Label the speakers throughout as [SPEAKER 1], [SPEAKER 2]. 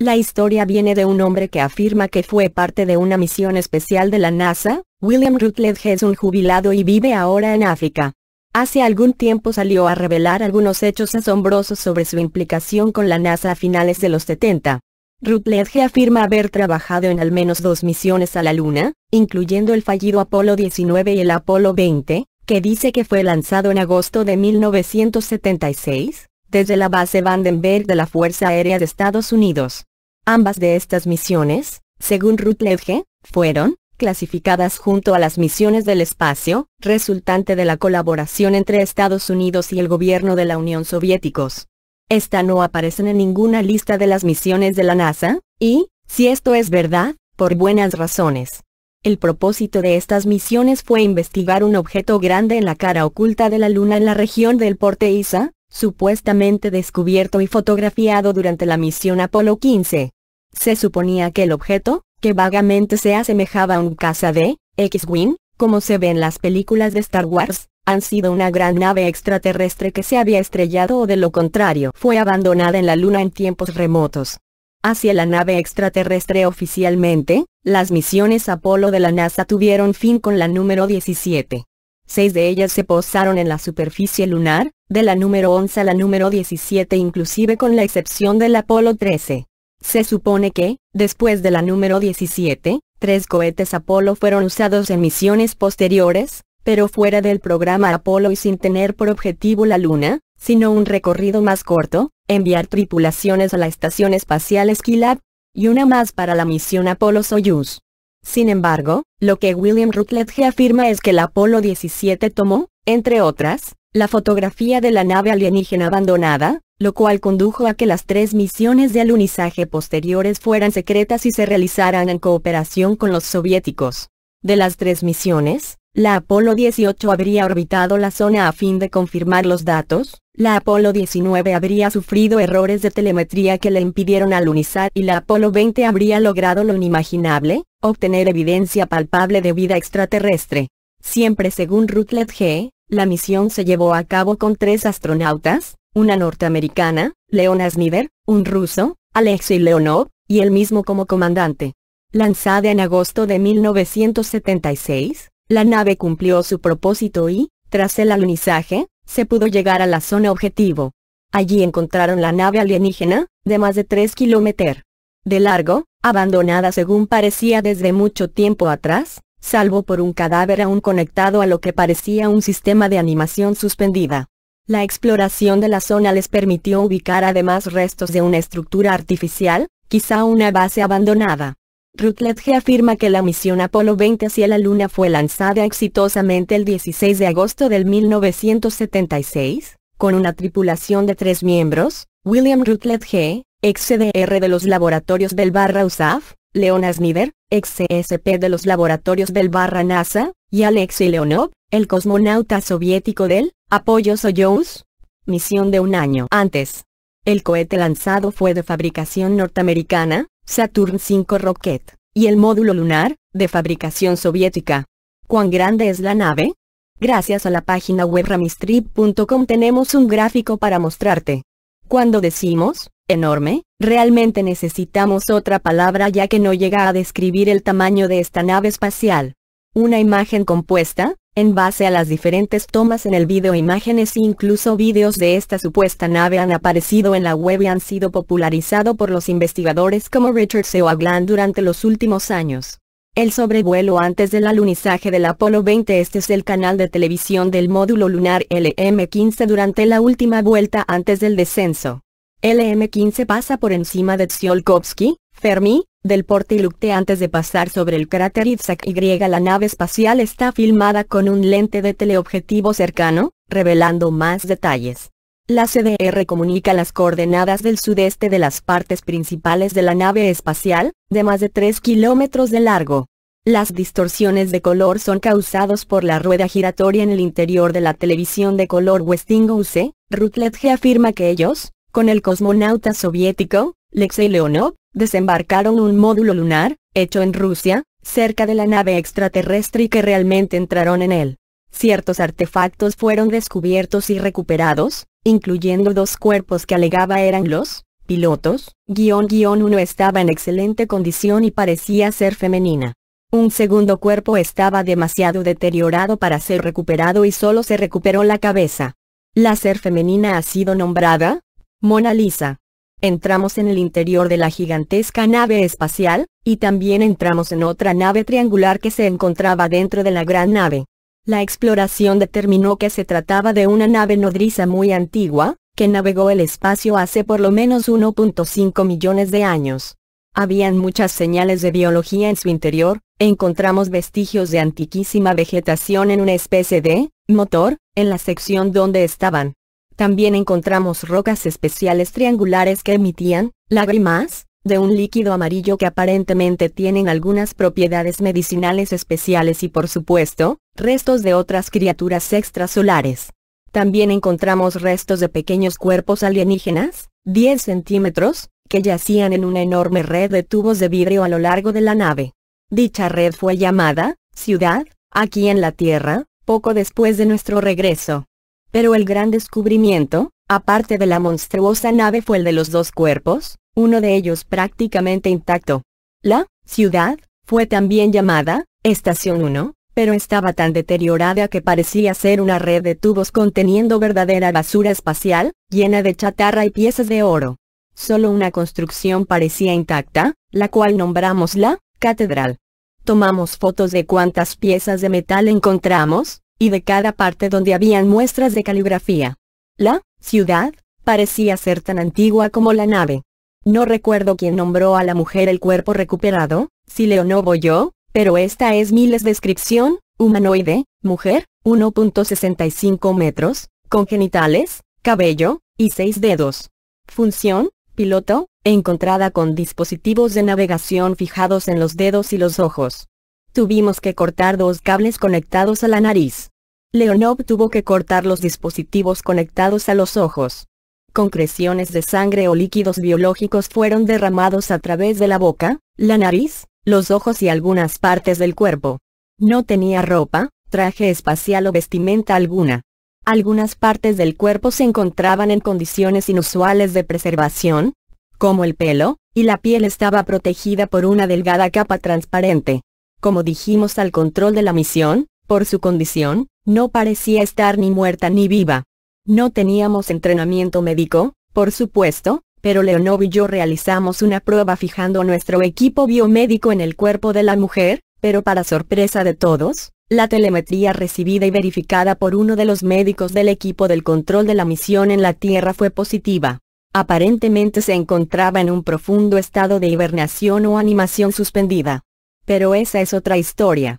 [SPEAKER 1] La historia viene de un hombre que afirma que fue parte de una misión especial de la NASA, William Rutledge es un jubilado y vive ahora en África. Hace algún tiempo salió a revelar algunos hechos asombrosos sobre su implicación con la NASA a finales de los 70. Rutledge afirma haber trabajado en al menos dos misiones a la Luna, incluyendo el fallido Apolo 19 y el Apolo 20, que dice que fue lanzado en agosto de 1976, desde la base Vandenberg de la Fuerza Aérea de Estados Unidos. Ambas de estas misiones, según Rutledge, fueron clasificadas junto a las misiones del espacio, resultante de la colaboración entre Estados Unidos y el gobierno de la Unión Soviéticos. Esta no aparece en ninguna lista de las misiones de la NASA, y, si esto es verdad, por buenas razones. El propósito de estas misiones fue investigar un objeto grande en la cara oculta de la Luna en la región del Porte Isa, supuestamente descubierto y fotografiado durante la misión Apolo 15. Se suponía que el objeto, que vagamente se asemejaba a un caza de X-Wing, como se ve en las películas de Star Wars, han sido una gran nave extraterrestre que se había estrellado o de lo contrario fue abandonada en la Luna en tiempos remotos. Hacia la nave extraterrestre oficialmente, las misiones Apolo de la NASA tuvieron fin con la número 17. Seis de ellas se posaron en la superficie lunar, de la número 11 a la número 17 inclusive con la excepción del Apolo 13. Se supone que, después de la número 17, tres cohetes Apolo fueron usados en misiones posteriores, pero fuera del programa Apolo y sin tener por objetivo la Luna, sino un recorrido más corto, enviar tripulaciones a la Estación Espacial Esquilab, y una más para la misión Apolo-Soyuz. Sin embargo, lo que William Rutledge afirma es que el Apolo 17 tomó, entre otras, la fotografía de la nave alienígena abandonada, lo cual condujo a que las tres misiones de alunizaje posteriores fueran secretas y se realizaran en cooperación con los soviéticos. De las tres misiones, la Apolo 18 habría orbitado la zona a fin de confirmar los datos, la Apolo 19 habría sufrido errores de telemetría que le impidieron alunizar y la Apolo 20 habría logrado lo inimaginable, obtener evidencia palpable de vida extraterrestre. Siempre según Rutledge G., la misión se llevó a cabo con tres astronautas, una norteamericana, Leona Sniver, un ruso, Alexei Leonov, y él mismo como comandante. Lanzada en agosto de 1976, la nave cumplió su propósito y, tras el alunizaje, se pudo llegar a la zona objetivo. Allí encontraron la nave alienígena, de más de 3 kilómetros de largo, abandonada según parecía desde mucho tiempo atrás, salvo por un cadáver aún conectado a lo que parecía un sistema de animación suspendida. La exploración de la zona les permitió ubicar además restos de una estructura artificial, quizá una base abandonada. Rutledge afirma que la misión Apolo 20 hacia la Luna fue lanzada exitosamente el 16 de agosto del 1976, con una tripulación de tres miembros, William Rutledge, ex-CDR de los laboratorios del barra USAF, Leona Asnider, ex-CSP de los laboratorios del barra NASA, y Alexei Leonov, el cosmonauta soviético del Apoyo Soyuz, misión de un año antes. El cohete lanzado fue de fabricación norteamericana, Saturn V Rocket, y el módulo lunar, de fabricación soviética. ¿Cuán grande es la nave? Gracias a la página web ramistrip.com tenemos un gráfico para mostrarte. Cuando decimos, enorme, realmente necesitamos otra palabra ya que no llega a describir el tamaño de esta nave espacial. Una imagen compuesta, en base a las diferentes tomas en el video imágenes e incluso vídeos de esta supuesta nave han aparecido en la web y han sido popularizado por los investigadores como Richard Seoaglan durante los últimos años. El sobrevuelo antes del alunizaje del Apolo 20 Este es el canal de televisión del módulo lunar LM-15 durante la última vuelta antes del descenso. LM-15 pasa por encima de Tsiolkovsky, Fermi, del Portilucte antes de pasar sobre el cráter Itzhak Y. La nave espacial está filmada con un lente de teleobjetivo cercano, revelando más detalles. La CDR comunica las coordenadas del sudeste de las partes principales de la nave espacial, de más de 3 kilómetros de largo. Las distorsiones de color son causados por la rueda giratoria en el interior de la televisión de color Westinghouse. Rutledge afirma que ellos, con el cosmonauta soviético, Lexei Leonov, desembarcaron un módulo lunar, hecho en Rusia, cerca de la nave extraterrestre y que realmente entraron en él. Ciertos artefactos fueron descubiertos y recuperados, incluyendo dos cuerpos que alegaba eran los pilotos, guión guión uno estaba en excelente condición y parecía ser femenina. Un segundo cuerpo estaba demasiado deteriorado para ser recuperado y solo se recuperó la cabeza. La ser femenina ha sido nombrada Mona Lisa entramos en el interior de la gigantesca nave espacial, y también entramos en otra nave triangular que se encontraba dentro de la gran nave. La exploración determinó que se trataba de una nave nodriza muy antigua, que navegó el espacio hace por lo menos 1.5 millones de años. Habían muchas señales de biología en su interior, encontramos vestigios de antiquísima vegetación en una especie de motor, en la sección donde estaban. También encontramos rocas especiales triangulares que emitían, lágrimas, de un líquido amarillo que aparentemente tienen algunas propiedades medicinales especiales y por supuesto, restos de otras criaturas extrasolares. También encontramos restos de pequeños cuerpos alienígenas, 10 centímetros, que yacían en una enorme red de tubos de vidrio a lo largo de la nave. Dicha red fue llamada, Ciudad, aquí en la Tierra, poco después de nuestro regreso. Pero el gran descubrimiento, aparte de la monstruosa nave fue el de los dos cuerpos, uno de ellos prácticamente intacto. La ciudad fue también llamada Estación 1, pero estaba tan deteriorada que parecía ser una red de tubos conteniendo verdadera basura espacial, llena de chatarra y piezas de oro. Solo una construcción parecía intacta, la cual nombramos la catedral. Tomamos fotos de cuántas piezas de metal encontramos, y de cada parte donde habían muestras de caligrafía. La ciudad parecía ser tan antigua como la nave. No recuerdo quién nombró a la mujer el cuerpo recuperado, si voy yo, pero esta es Miles descripción, humanoide, mujer, 1.65 metros, con genitales, cabello, y seis dedos. Función, piloto, encontrada con dispositivos de navegación fijados en los dedos y los ojos. Tuvimos que cortar dos cables conectados a la nariz. Leonov tuvo que cortar los dispositivos conectados a los ojos. Concreciones de sangre o líquidos biológicos fueron derramados a través de la boca, la nariz, los ojos y algunas partes del cuerpo. No tenía ropa, traje espacial o vestimenta alguna. Algunas partes del cuerpo se encontraban en condiciones inusuales de preservación, como el pelo, y la piel estaba protegida por una delgada capa transparente como dijimos al control de la misión, por su condición, no parecía estar ni muerta ni viva. No teníamos entrenamiento médico, por supuesto, pero Leonov y yo realizamos una prueba fijando nuestro equipo biomédico en el cuerpo de la mujer, pero para sorpresa de todos, la telemetría recibida y verificada por uno de los médicos del equipo del control de la misión en la Tierra fue positiva. Aparentemente se encontraba en un profundo estado de hibernación o animación suspendida. Pero esa es otra historia.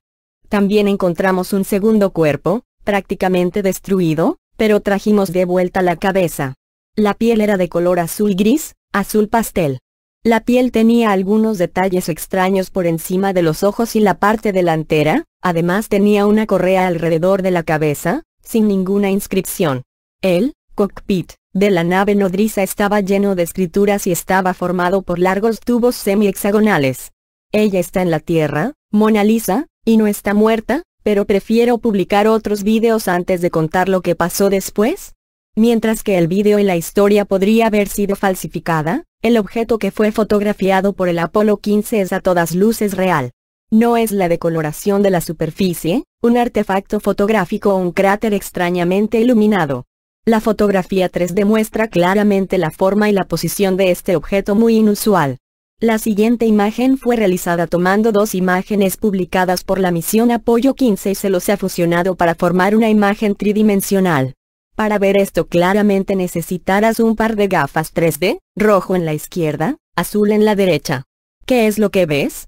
[SPEAKER 1] También encontramos un segundo cuerpo, prácticamente destruido, pero trajimos de vuelta la cabeza. La piel era de color azul gris, azul pastel. La piel tenía algunos detalles extraños por encima de los ojos y la parte delantera, además tenía una correa alrededor de la cabeza, sin ninguna inscripción. El cockpit de la nave nodriza estaba lleno de escrituras y estaba formado por largos tubos semi-hexagonales. Ella está en la Tierra, Mona Lisa, y no está muerta, pero prefiero publicar otros vídeos antes de contar lo que pasó después. Mientras que el vídeo y la historia podría haber sido falsificada, el objeto que fue fotografiado por el Apolo 15 es a todas luces real. No es la decoloración de la superficie, un artefacto fotográfico o un cráter extrañamente iluminado. La fotografía 3 demuestra claramente la forma y la posición de este objeto muy inusual. La siguiente imagen fue realizada tomando dos imágenes publicadas por la misión Apoyo 15 y se los ha fusionado para formar una imagen tridimensional. Para ver esto claramente necesitarás un par de gafas 3D, rojo en la izquierda, azul en la derecha. ¿Qué es lo que ves?